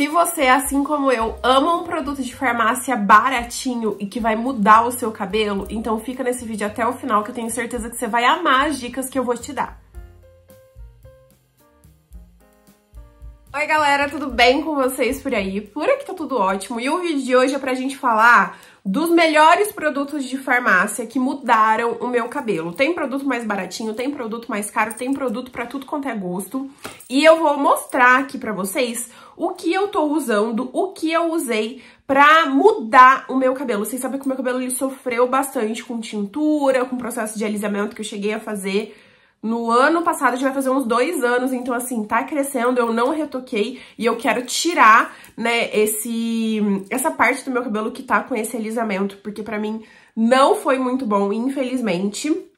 Se você, assim como eu, ama um produto de farmácia baratinho e que vai mudar o seu cabelo, então fica nesse vídeo até o final que eu tenho certeza que você vai amar as dicas que eu vou te dar. Oi galera, tudo bem com vocês por aí? Por aqui tá tudo ótimo e o vídeo de hoje é pra gente falar dos melhores produtos de farmácia que mudaram o meu cabelo. Tem produto mais baratinho, tem produto mais caro, tem produto para tudo quanto é gosto. E eu vou mostrar aqui para vocês o que eu tô usando, o que eu usei pra mudar o meu cabelo. Vocês sabem que o meu cabelo ele sofreu bastante com tintura, com processo de alisamento que eu cheguei a fazer no ano passado, a gente vai fazer uns dois anos, então assim, tá crescendo, eu não retoquei e eu quero tirar, né, esse, essa parte do meu cabelo que tá com esse alisamento, porque pra mim não foi muito bom, infelizmente.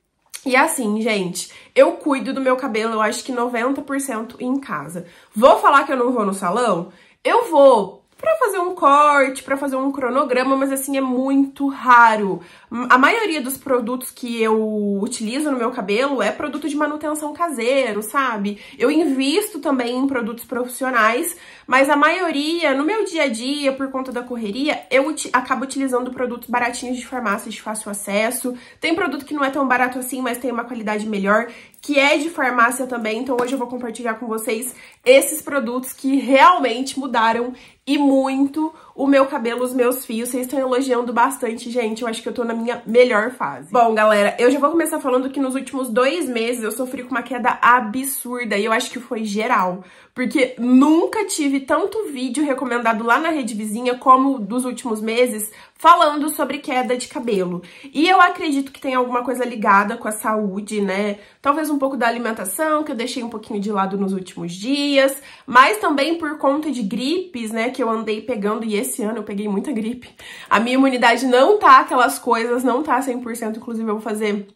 E assim, gente, eu cuido do meu cabelo, eu acho que 90% em casa. Vou falar que eu não vou no salão? Eu vou, para fazer um corte, para fazer um cronograma, mas assim é muito raro. A maioria dos produtos que eu utilizo no meu cabelo é produto de manutenção caseiro, sabe? Eu invisto também em produtos profissionais, mas a maioria, no meu dia a dia, por conta da correria, eu uti acabo utilizando produtos baratinhos de farmácia de fácil acesso. Tem produto que não é tão barato assim, mas tem uma qualidade melhor, que é de farmácia também. Então hoje eu vou compartilhar com vocês esses produtos que realmente mudaram e muito o meu cabelo, os meus fios. Vocês estão elogiando bastante, gente. Eu acho que eu tô na minha melhor fase. Bom, galera, eu já vou começar falando que nos últimos dois meses eu sofri com uma queda absurda. E eu acho que foi geral. Porque nunca tive tive tanto vídeo recomendado lá na Rede Vizinha como dos últimos meses falando sobre queda de cabelo. E eu acredito que tem alguma coisa ligada com a saúde, né? Talvez um pouco da alimentação, que eu deixei um pouquinho de lado nos últimos dias, mas também por conta de gripes, né, que eu andei pegando e esse ano eu peguei muita gripe. A minha imunidade não tá aquelas coisas, não tá 100%, inclusive eu vou fazer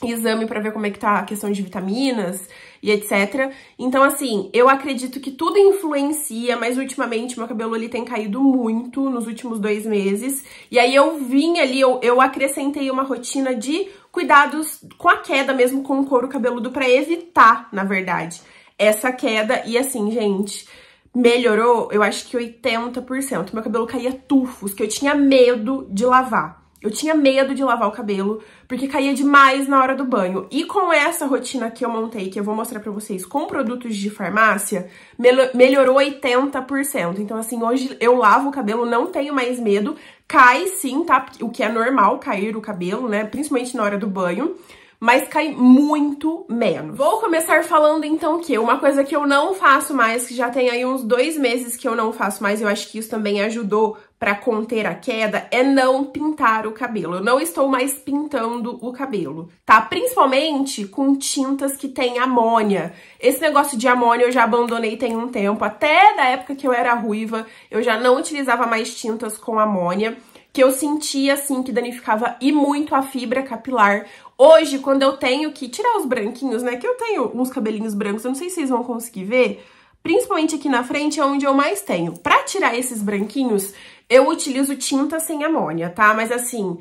Tipo, exame para ver como é que tá a questão de vitaminas e etc. Então, assim, eu acredito que tudo influencia, mas ultimamente meu cabelo ali tem caído muito nos últimos dois meses. E aí eu vim ali, eu, eu acrescentei uma rotina de cuidados com a queda mesmo, com o couro cabeludo, para evitar, na verdade, essa queda. E assim, gente melhorou, eu acho que 80%. Meu cabelo caía tufos, que eu tinha medo de lavar. Eu tinha medo de lavar o cabelo, porque caía demais na hora do banho. E com essa rotina que eu montei, que eu vou mostrar pra vocês, com produtos de farmácia, mel melhorou 80%. Então, assim, hoje eu lavo o cabelo, não tenho mais medo. Cai sim, tá? O que é normal cair o cabelo, né? Principalmente na hora do banho mas cai muito menos. Vou começar falando então que uma coisa que eu não faço mais, que já tem aí uns dois meses que eu não faço mais, eu acho que isso também ajudou para conter a queda é não pintar o cabelo. Eu não estou mais pintando o cabelo, tá? Principalmente com tintas que têm amônia. Esse negócio de amônia eu já abandonei tem um tempo, até da época que eu era ruiva, eu já não utilizava mais tintas com amônia, que eu sentia assim que danificava e muito a fibra capilar. Hoje, quando eu tenho que tirar os branquinhos, né, que eu tenho uns cabelinhos brancos, eu não sei se vocês vão conseguir ver, Principalmente aqui na frente é onde eu mais tenho. Para tirar esses branquinhos, eu utilizo tinta sem amônia, tá? Mas assim,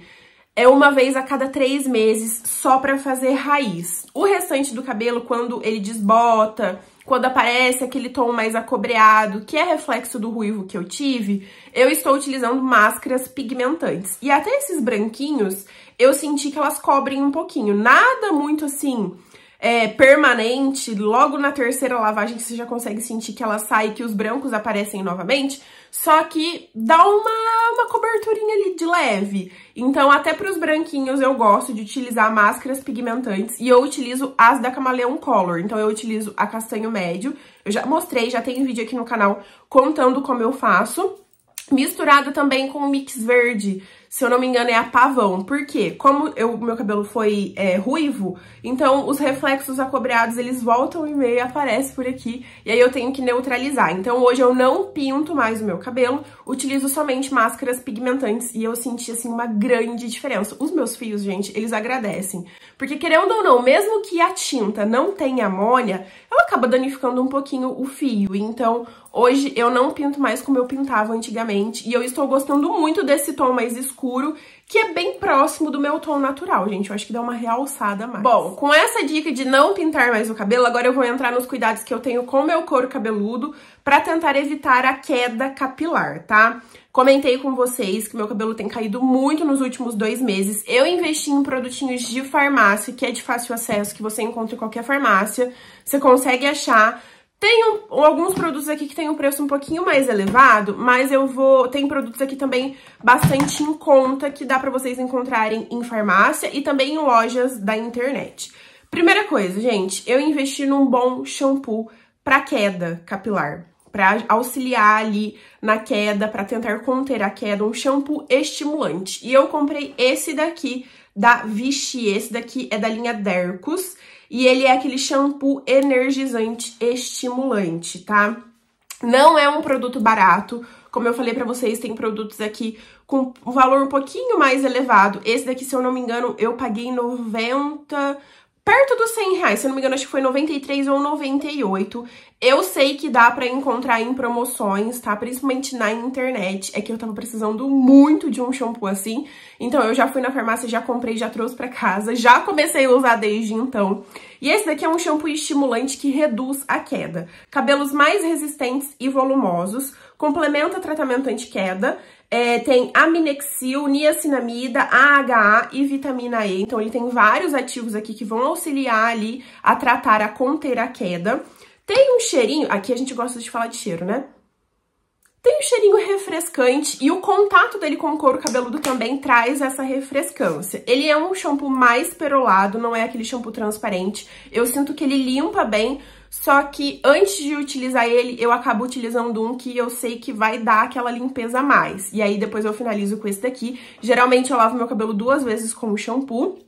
é uma vez a cada três meses só pra fazer raiz. O restante do cabelo, quando ele desbota, quando aparece aquele tom mais acobreado, que é reflexo do ruivo que eu tive, eu estou utilizando máscaras pigmentantes. E até esses branquinhos, eu senti que elas cobrem um pouquinho. Nada muito assim é, permanente, logo na terceira lavagem você já consegue sentir que ela sai, que os brancos aparecem novamente, só que dá uma, uma coberturinha ali de leve. Então, até para os branquinhos, eu gosto de utilizar máscaras pigmentantes e eu utilizo as da Camaleon Color. Então, eu utilizo a castanho médio. Eu já mostrei, já tem vídeo aqui no canal contando como eu faço misturada também com o mix verde se eu não me engano, é a Pavão. Por quê? Como eu, meu cabelo foi é, ruivo, então os reflexos acobreados, eles voltam e meio aparece por aqui, e aí eu tenho que neutralizar. Então hoje eu não pinto mais o meu cabelo, utilizo somente máscaras pigmentantes, e eu senti, assim, uma grande diferença. Os meus fios, gente, eles agradecem. Porque querendo ou não, mesmo que a tinta não tenha amônia, ela acaba danificando um pouquinho o fio. Então, Hoje eu não pinto mais como eu pintava antigamente e eu estou gostando muito desse tom mais escuro, que é bem próximo do meu tom natural, gente. Eu acho que dá uma realçada mais. Bom, com essa dica de não pintar mais o cabelo, agora eu vou entrar nos cuidados que eu tenho com meu couro cabeludo para tentar evitar a queda capilar, tá? Comentei com vocês que meu cabelo tem caído muito nos últimos dois meses. Eu investi em produtinhos de farmácia, que é de fácil acesso, que você encontra em qualquer farmácia. Você consegue achar tem um, alguns produtos aqui que tem um preço um pouquinho mais elevado, mas eu vou... Tem produtos aqui também bastante em conta, que dá pra vocês encontrarem em farmácia e também em lojas da internet. Primeira coisa, gente, eu investi num bom shampoo pra queda capilar para auxiliar ali na queda, para tentar conter a queda, um shampoo estimulante. E eu comprei esse daqui da Vichy. Esse daqui é da linha Dercos e ele é aquele shampoo energizante estimulante, tá? Não é um produto barato. Como eu falei pra vocês, tem produtos aqui com um valor um pouquinho mais elevado. Esse daqui, se eu não me engano, eu paguei 90 perto dos 100 reais, se não me engano, acho que foi 93 ou 98. Eu sei que dá pra encontrar em promoções, tá? Principalmente na internet. É que eu tava precisando muito de um shampoo assim. Então eu já fui na farmácia, já comprei, já trouxe pra casa. Já comecei a usar desde então. E esse daqui é um shampoo estimulante que reduz a queda. Cabelos mais resistentes e volumosos. Complementa tratamento anti-queda é, tem aminexil, niacinamida, AHA e vitamina E. Então, ele tem vários ativos aqui que vão auxiliar ali a tratar, a conter a queda. Tem um cheirinho, aqui a gente gosta de falar de cheiro, né? Tem um cheirinho refrescante e o contato dele com o couro cabeludo também traz essa refrescância. Ele é um shampoo mais perolado, não é aquele shampoo transparente. Eu sinto que ele limpa bem, só que antes de utilizar ele, eu acabo utilizando um que eu sei que vai dar aquela limpeza a mais. E aí depois eu finalizo com esse daqui. Geralmente eu lavo meu cabelo duas vezes com o shampoo.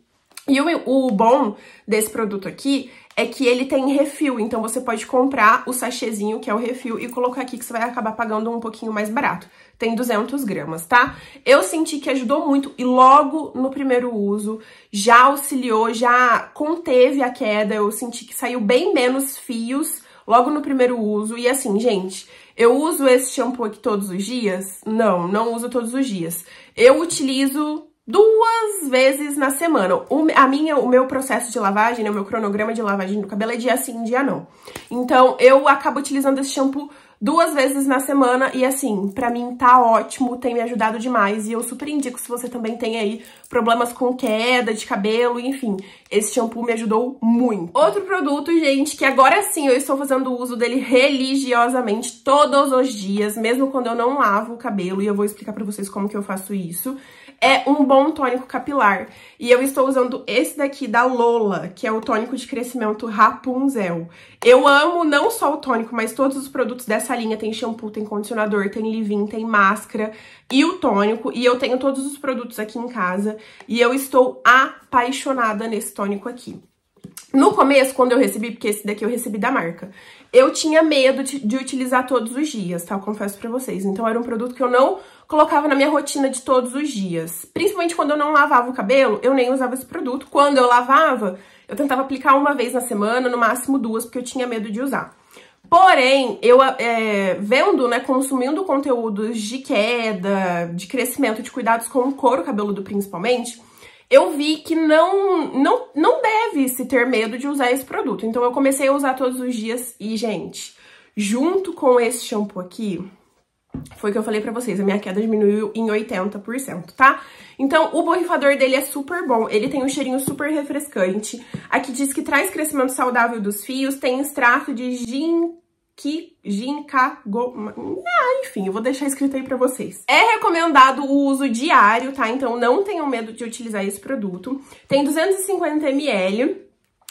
E o, o bom desse produto aqui é que ele tem refil, então você pode comprar o sachêzinho, que é o refil, e colocar aqui que você vai acabar pagando um pouquinho mais barato. Tem 200 gramas, tá? Eu senti que ajudou muito e logo no primeiro uso já auxiliou, já conteve a queda, eu senti que saiu bem menos fios logo no primeiro uso. E assim, gente, eu uso esse shampoo aqui todos os dias? Não, não uso todos os dias. Eu utilizo duas vezes na semana. O, a minha, o meu processo de lavagem, né, o meu cronograma de lavagem do cabelo é dia sim, dia não. Então, eu acabo utilizando esse shampoo duas vezes na semana e assim, pra mim tá ótimo, tem me ajudado demais e eu super indico se você também tem aí problemas com queda de cabelo, enfim, esse shampoo me ajudou muito. Outro produto, gente, que agora sim eu estou fazendo uso dele religiosamente todos os dias, mesmo quando eu não lavo o cabelo e eu vou explicar pra vocês como que eu faço isso, é um bom tônico capilar. E eu estou usando esse daqui da Lola, que é o tônico de crescimento Rapunzel. Eu amo não só o tônico, mas todos os produtos dessa linha. Tem shampoo, tem condicionador, tem leave-in, tem máscara e o tônico. E eu tenho todos os produtos aqui em casa. E eu estou apaixonada nesse tônico aqui. No começo, quando eu recebi, porque esse daqui eu recebi da marca, eu tinha medo de, de utilizar todos os dias, tá? Eu confesso pra vocês. Então era um produto que eu não colocava na minha rotina de todos os dias. Principalmente quando eu não lavava o cabelo, eu nem usava esse produto. Quando eu lavava, eu tentava aplicar uma vez na semana, no máximo duas, porque eu tinha medo de usar. Porém, eu é, vendo, né, consumindo conteúdos de queda, de crescimento, de cuidados com o couro cabeludo principalmente, eu vi que não, não, não deve se ter medo de usar esse produto. Então eu comecei a usar todos os dias e, gente, junto com esse shampoo aqui, foi o que eu falei pra vocês, a minha queda diminuiu em 80%, tá? Então, o borrifador dele é super bom, ele tem um cheirinho super refrescante. Aqui diz que traz crescimento saudável dos fios, tem extrato de gin, Kijinkago... Ah, enfim, eu vou deixar escrito aí pra vocês. É recomendado o uso diário, tá? Então não tenham medo de utilizar esse produto. Tem 250ml.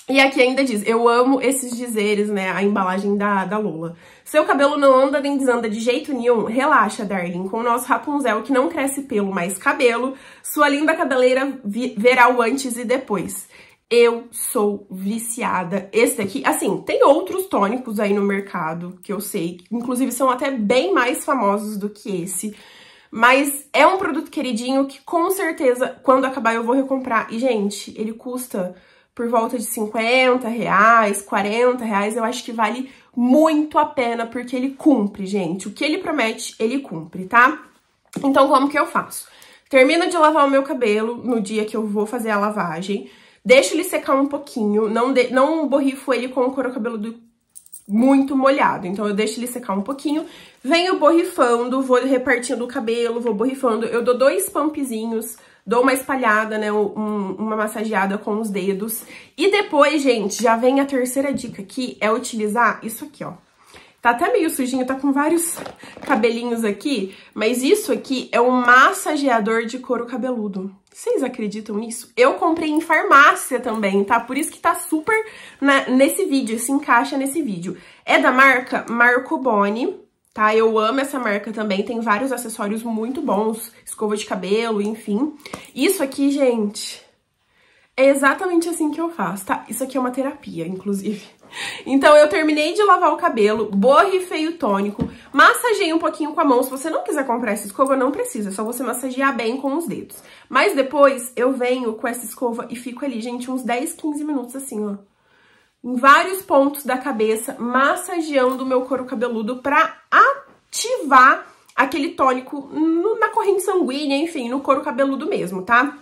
E aqui ainda diz, eu amo esses dizeres, né, a embalagem da, da Lola. Seu cabelo não anda nem desanda de jeito nenhum? Relaxa, darling, com o nosso Rapunzel que não cresce pelo, mas cabelo, sua linda cabeleira verá o antes e depois. Eu sou viciada. Esse aqui, assim, tem outros tônicos aí no mercado que eu sei, inclusive são até bem mais famosos do que esse. Mas é um produto queridinho que com certeza, quando acabar, eu vou recomprar. E, gente, ele custa por volta de 50 reais, 40 reais. Eu acho que vale muito a pena, porque ele cumpre, gente. O que ele promete, ele cumpre, tá? Então, como que eu faço? Termino de lavar o meu cabelo no dia que eu vou fazer a lavagem. Deixo ele secar um pouquinho, não, de, não borrifo ele com o couro cabeludo muito molhado. Então eu deixo ele secar um pouquinho, venho borrifando, vou repartindo o cabelo, vou borrifando. Eu dou dois pumpzinhos, dou uma espalhada, né, um, uma massageada com os dedos. E depois, gente, já vem a terceira dica aqui, é utilizar isso aqui, ó. Tá até meio sujinho, tá com vários cabelinhos aqui, mas isso aqui é um massageador de couro cabeludo. Vocês acreditam nisso? Eu comprei em farmácia também, tá? Por isso que tá super na, né, nesse vídeo, se encaixa nesse vídeo. É da marca Marco Boni, tá? Eu amo essa marca também, tem vários acessórios muito bons, escova de cabelo, enfim. Isso aqui, gente, é exatamente assim que eu faço, tá? Isso aqui é uma terapia, inclusive. Então eu terminei de lavar o cabelo, borrifei o tônico, massagei um pouquinho com a mão. Se você não quiser comprar essa escova, não precisa, é só você massagear bem com os dedos. Mas depois eu venho com essa escova e fico ali, gente, uns 10, 15 minutos assim, ó. Em vários pontos da cabeça, massageando o meu couro cabeludo pra ativar aquele tônico no, na corrente sanguínea, enfim, no couro cabeludo mesmo, tá?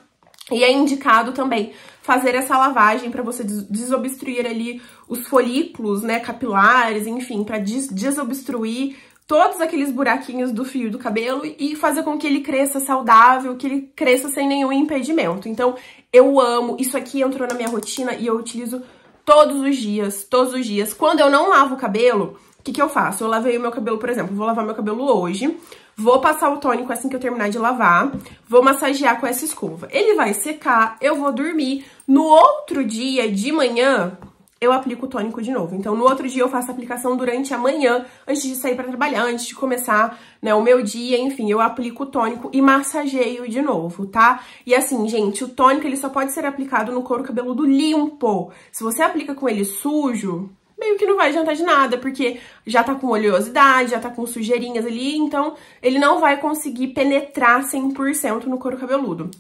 E é indicado também fazer essa lavagem para você desobstruir ali os folículos, né, capilares, enfim, para des desobstruir todos aqueles buraquinhos do fio do cabelo e fazer com que ele cresça saudável, que ele cresça sem nenhum impedimento. Então, eu amo, isso aqui entrou na minha rotina e eu utilizo todos os dias, todos os dias. Quando eu não lavo o cabelo, o que, que eu faço? Eu lavei o meu cabelo, por exemplo, vou lavar meu cabelo hoje, Vou passar o tônico assim que eu terminar de lavar. Vou massagear com essa escova. Ele vai secar, eu vou dormir. No outro dia, de manhã, eu aplico o tônico de novo. Então, no outro dia eu faço a aplicação durante a manhã, antes de sair para trabalhar, antes de começar né, o meu dia, enfim, eu aplico o tônico e massageio de novo, tá? E assim, gente, o tônico ele só pode ser aplicado no couro cabeludo limpo. Se você aplica com ele sujo, meio que não vai adiantar de nada, porque já tá com oleosidade, já tá com sujeirinhas ali, então ele não vai conseguir penetrar 100% no couro cabeludo.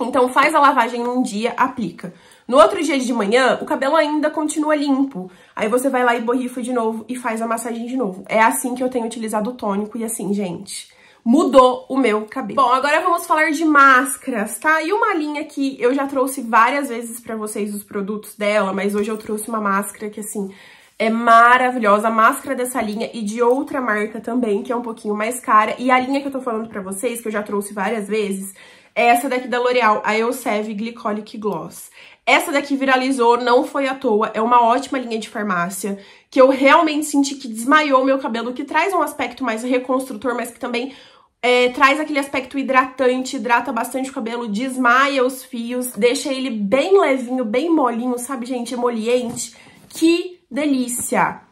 Então faz a lavagem num dia, aplica. No outro dia de manhã, o cabelo ainda continua limpo. Aí você vai lá e borrifa de novo e faz a massagem de novo. É assim que eu tenho utilizado o tônico e assim, gente, mudou o meu cabelo. Bom, agora vamos falar de máscaras, tá? E uma linha que eu já trouxe várias vezes pra vocês os produtos dela, mas hoje eu trouxe uma máscara que, assim, é maravilhosa, a máscara dessa linha e de outra marca também, que é um pouquinho mais cara. E a linha que eu tô falando pra vocês, que eu já trouxe várias vezes, é essa daqui da L'Oreal, a Elseve Glycolic Gloss. Essa daqui viralizou, não foi à toa, é uma ótima linha de farmácia, que eu realmente senti que desmaiou meu cabelo, que traz um aspecto mais reconstrutor, mas que também é, traz aquele aspecto hidratante, hidrata bastante o cabelo, desmaia os fios, deixa ele bem levinho, bem molinho, sabe, gente? Emoliente, que delícia!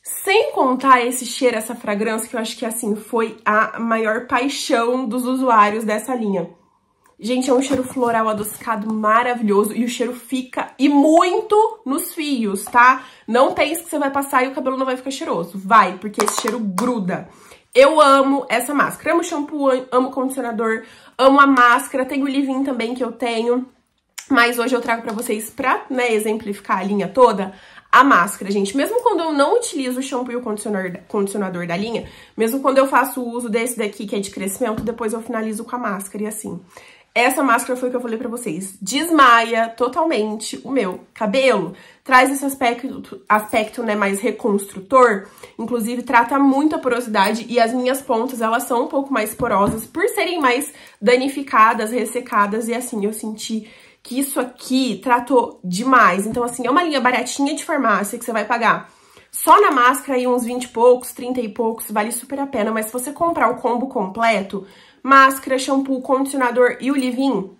Sem contar esse cheiro, essa fragrância, que eu acho que, assim, foi a maior paixão dos usuários dessa linha. Gente, é um cheiro floral adocicado maravilhoso e o cheiro fica e muito nos fios, tá? Não pense que você vai passar e o cabelo não vai ficar cheiroso. Vai, porque esse cheiro gruda. Eu amo essa máscara. Amo shampoo, amo condicionador, amo a máscara. Tem o leave-in também que eu tenho. Mas hoje eu trago pra vocês pra, né, exemplificar a linha toda a máscara, gente. Mesmo quando eu não utilizo o shampoo e o condicionador, condicionador da linha, mesmo quando eu faço o uso desse daqui, que é de crescimento, depois eu finalizo com a máscara e assim. Essa máscara foi o que eu falei pra vocês. Desmaia totalmente o meu cabelo. Traz esse aspecto, aspecto né, mais reconstrutor. Inclusive, trata muito a porosidade. E as minhas pontas, elas são um pouco mais porosas. Por serem mais danificadas, ressecadas. E assim, eu senti que isso aqui tratou demais. Então, assim, é uma linha baratinha de farmácia que você vai pagar só na máscara aí uns 20 e poucos, 30 e poucos, vale super a pena. Mas se você comprar o combo completo, máscara, shampoo, condicionador e o leave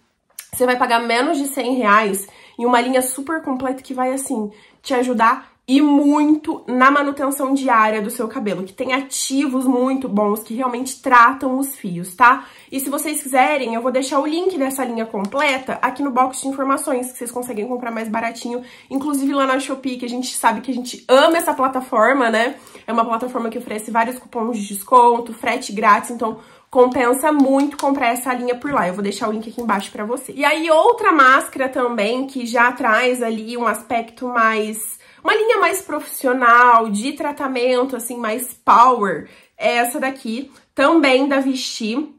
você vai pagar menos de 100 reais em uma linha super completa que vai, assim, te ajudar e muito na manutenção diária do seu cabelo, que tem ativos muito bons que realmente tratam os fios, tá? E se vocês quiserem, eu vou deixar o link dessa linha completa aqui no box de informações, que vocês conseguem comprar mais baratinho, inclusive lá na Shopee, que a gente sabe que a gente ama essa plataforma, né? É uma plataforma que oferece vários cupons de desconto, frete grátis, então compensa muito comprar essa linha por lá. Eu vou deixar o link aqui embaixo pra você. E aí, outra máscara também, que já traz ali um aspecto mais uma linha mais profissional, de tratamento, assim, mais power, é essa daqui, também da Vichy,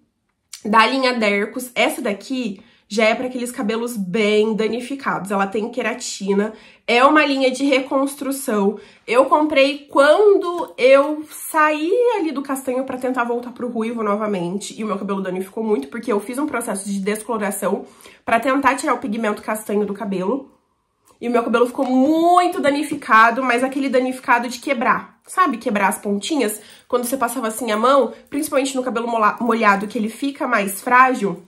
da linha Dercos. Essa daqui já é para aqueles cabelos bem danificados. Ela tem queratina, é uma linha de reconstrução. Eu comprei quando eu saí ali do castanho para tentar voltar pro ruivo novamente, e o meu cabelo danificou muito porque eu fiz um processo de descoloração para tentar tirar o pigmento castanho do cabelo. E o meu cabelo ficou muito danificado, mas aquele danificado de quebrar. Sabe quebrar as pontinhas? Quando você passava assim a mão, principalmente no cabelo molhado, que ele fica mais frágil,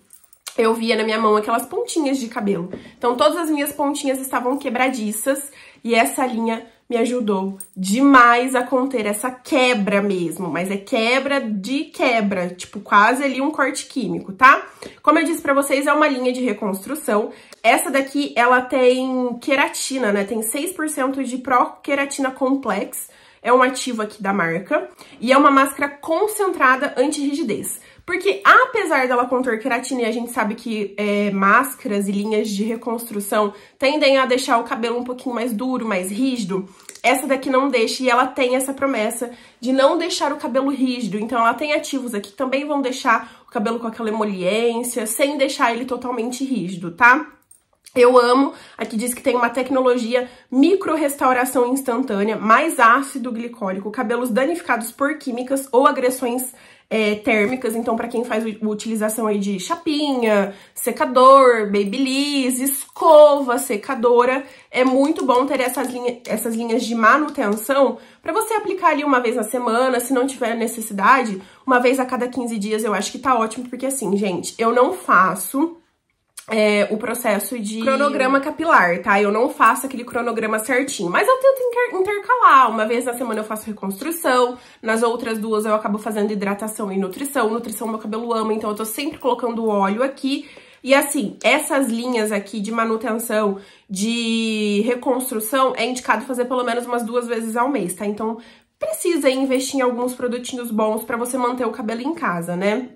eu via na minha mão aquelas pontinhas de cabelo. Então todas as minhas pontinhas estavam quebradiças e essa linha me ajudou demais a conter essa quebra mesmo, mas é quebra de quebra, tipo quase ali um corte químico, tá? Como eu disse para vocês, é uma linha de reconstrução. Essa daqui, ela tem queratina, né? Tem 6% de pró-queratina complex. É um ativo aqui da marca. E é uma máscara concentrada anti-rigidez. Porque apesar dela conter queratina, e a gente sabe que é, máscaras e linhas de reconstrução tendem a deixar o cabelo um pouquinho mais duro, mais rígido, essa daqui não deixa e ela tem essa promessa de não deixar o cabelo rígido. Então ela tem ativos aqui que também vão deixar o cabelo com aquela emoliência, sem deixar ele totalmente rígido, tá? Eu amo. Aqui diz que tem uma tecnologia micro-restauração instantânea, mais ácido glicólico, cabelos danificados por químicas ou agressões é, térmicas. Então, para quem faz utilização aí de chapinha, secador, babyliss, escova, secadora, é muito bom ter essas, linha, essas linhas de manutenção para você aplicar ali uma vez na semana, se não tiver necessidade, uma vez a cada 15 dias eu acho que tá ótimo, porque assim, gente, eu não faço é, o processo de. Cronograma capilar, tá? Eu não faço aquele cronograma certinho, mas eu tento intercalar. Uma vez na semana eu faço reconstrução, nas outras duas eu acabo fazendo hidratação e nutrição. Nutrição meu cabelo ama, então eu tô sempre colocando óleo aqui. E assim, essas linhas aqui de manutenção, de reconstrução, é indicado fazer pelo menos umas duas vezes ao mês, tá? Então precisa investir em alguns produtinhos bons para você manter o cabelo em casa, né?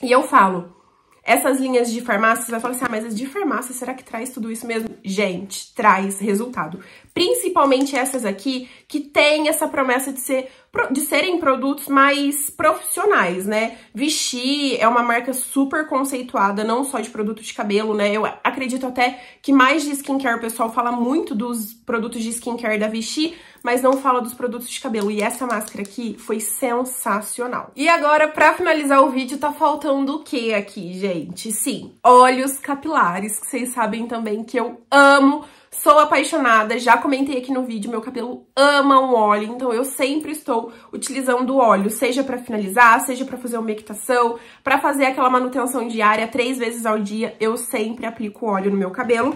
E eu falo essas linhas de farmácia, você vai falar assim, ah, mas as de farmácia, será que traz tudo isso mesmo? Gente, traz resultado. Principalmente essas aqui, que tem essa promessa de ser de serem produtos mais profissionais, né? Vichy é uma marca super conceituada, não só de produto de cabelo, né? Eu acredito até que mais de skincare, o pessoal fala muito dos produtos de skincare da Vichy, mas não fala dos produtos de cabelo. E essa máscara aqui foi sensacional. E agora, pra finalizar o vídeo, tá faltando o que aqui, gente? Sim, olhos capilares, que vocês sabem também que eu amo Sou apaixonada, já comentei aqui no vídeo, meu cabelo ama um óleo, então eu sempre estou utilizando óleo, seja para finalizar, seja para fazer uma equitação, para fazer aquela manutenção diária três vezes ao dia, eu sempre aplico óleo no meu cabelo.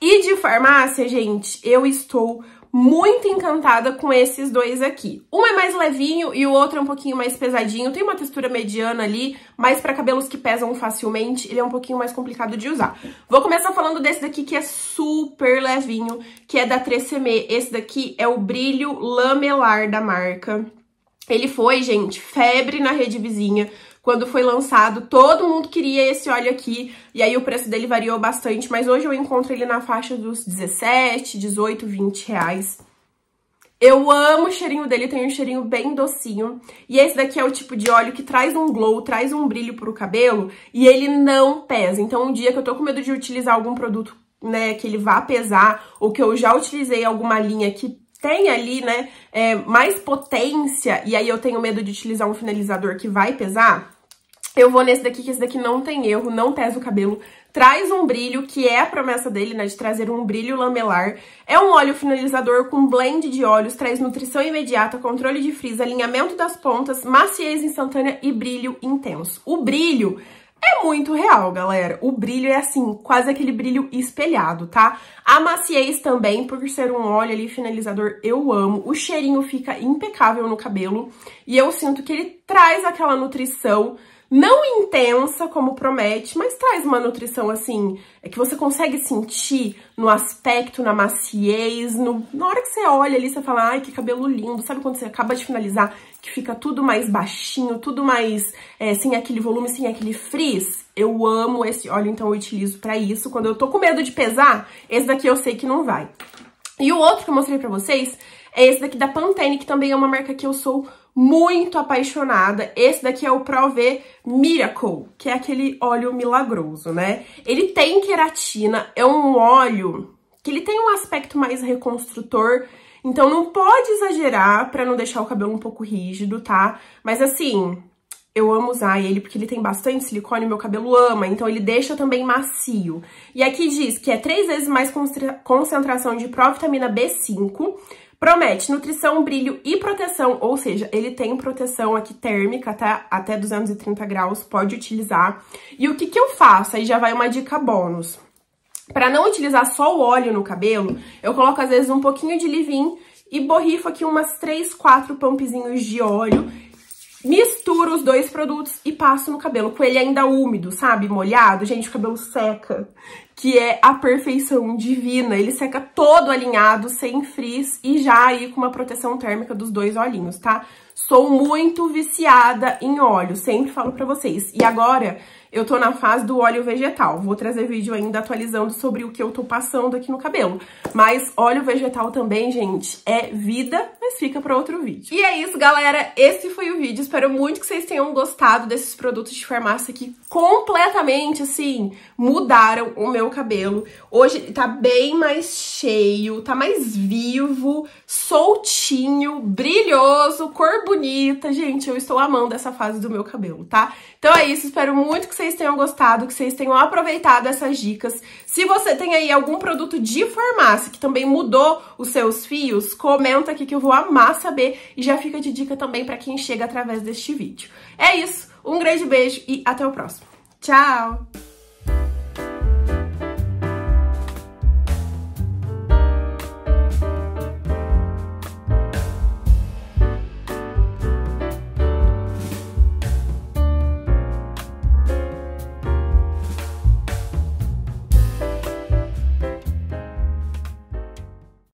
E de farmácia, gente, eu estou muito encantada com esses dois aqui. Um é mais levinho e o outro é um pouquinho mais pesadinho. Tem uma textura mediana ali, mas para cabelos que pesam facilmente, ele é um pouquinho mais complicado de usar. Vou começar falando desse daqui que é super levinho, que é da 3CM. Esse daqui é o brilho lamelar da marca. Ele foi, gente, febre na rede vizinha. Quando foi lançado, todo mundo queria esse óleo aqui, e aí o preço dele variou bastante, mas hoje eu encontro ele na faixa dos 17, 18, 20 reais. Eu amo o cheirinho dele, tem um cheirinho bem docinho. E esse daqui é o tipo de óleo que traz um glow, traz um brilho pro cabelo e ele não pesa. Então, um dia que eu tô com medo de utilizar algum produto, né, que ele vá pesar, ou que eu já utilizei alguma linha que tem ali, né, é, mais potência, e aí eu tenho medo de utilizar um finalizador que vai pesar, eu vou nesse daqui, que esse daqui não tem erro, não pesa o cabelo. Traz um brilho, que é a promessa dele, né, de trazer um brilho lamelar. É um óleo finalizador com blend de óleos, traz nutrição imediata, controle de frizz, alinhamento das pontas, maciez instantânea e brilho intenso. O brilho é muito real, galera. O brilho é assim, quase aquele brilho espelhado, tá? A maciez também, por ser um óleo ali finalizador, eu amo. O cheirinho fica impecável no cabelo e eu sinto que ele traz aquela nutrição não intensa como promete, mas traz uma nutrição assim, é que você consegue sentir no aspecto, na maciez, no, na hora que você olha ali, você fala, ai, que cabelo lindo, sabe quando você acaba de finalizar, que fica tudo mais baixinho, tudo mais, é, sem aquele volume, sem aquele frizz? Eu amo esse óleo, então eu utilizo pra isso, quando eu tô com medo de pesar, esse daqui eu sei que não vai. E o outro que eu mostrei pra vocês é esse daqui da Pantene, que também é uma marca que eu sou muito apaixonada. Esse daqui é o Pro V Miracle, que é aquele óleo milagroso, né? Ele tem queratina, é um óleo que ele tem um aspecto mais reconstrutor, então não pode exagerar para não deixar o cabelo um pouco rígido, tá? Mas assim, eu amo usar ele porque ele tem bastante silicone, e meu cabelo ama, então ele deixa também macio. E aqui diz que é três vezes mais concentração de provitamina B5 Promete nutrição, brilho e proteção, ou seja, ele tem proteção aqui térmica tá? até, até 230 graus, pode utilizar. E o que, que eu faço? Aí já vai uma dica bônus. Para não utilizar só o óleo no cabelo, eu coloco às vezes um pouquinho de leave-in e borrifo aqui umas 3, 4 pumpzinhos de óleo Misturo os dois produtos e passo no cabelo, com ele ainda úmido, sabe? Molhado. Gente, o cabelo seca, que é a perfeição divina. Ele seca todo alinhado, sem frizz e já aí com uma proteção térmica dos dois olhinhos, tá? Sou muito viciada em óleo, sempre falo pra vocês. E agora eu tô na fase do óleo vegetal. Vou trazer vídeo ainda atualizando sobre o que eu tô passando aqui no cabelo. Mas óleo vegetal também, gente, é vida, mas fica pra outro vídeo. E é isso, galera. Esse foi o vídeo. Espero muito que vocês tenham gostado desses produtos de farmácia que completamente, assim, mudaram o meu cabelo. Hoje tá bem mais cheio, tá mais vivo, soltinho, brilhoso, cor bonita. Gente, eu estou amando essa fase do meu cabelo, tá? Então é isso. Espero muito que vocês vocês tenham gostado, que vocês tenham aproveitado essas dicas. Se você tem aí algum produto de farmácia que também mudou os seus fios, comenta aqui que eu vou amar saber e já fica de dica também para quem chega através deste vídeo. É isso, um grande beijo e até o próximo. Tchau!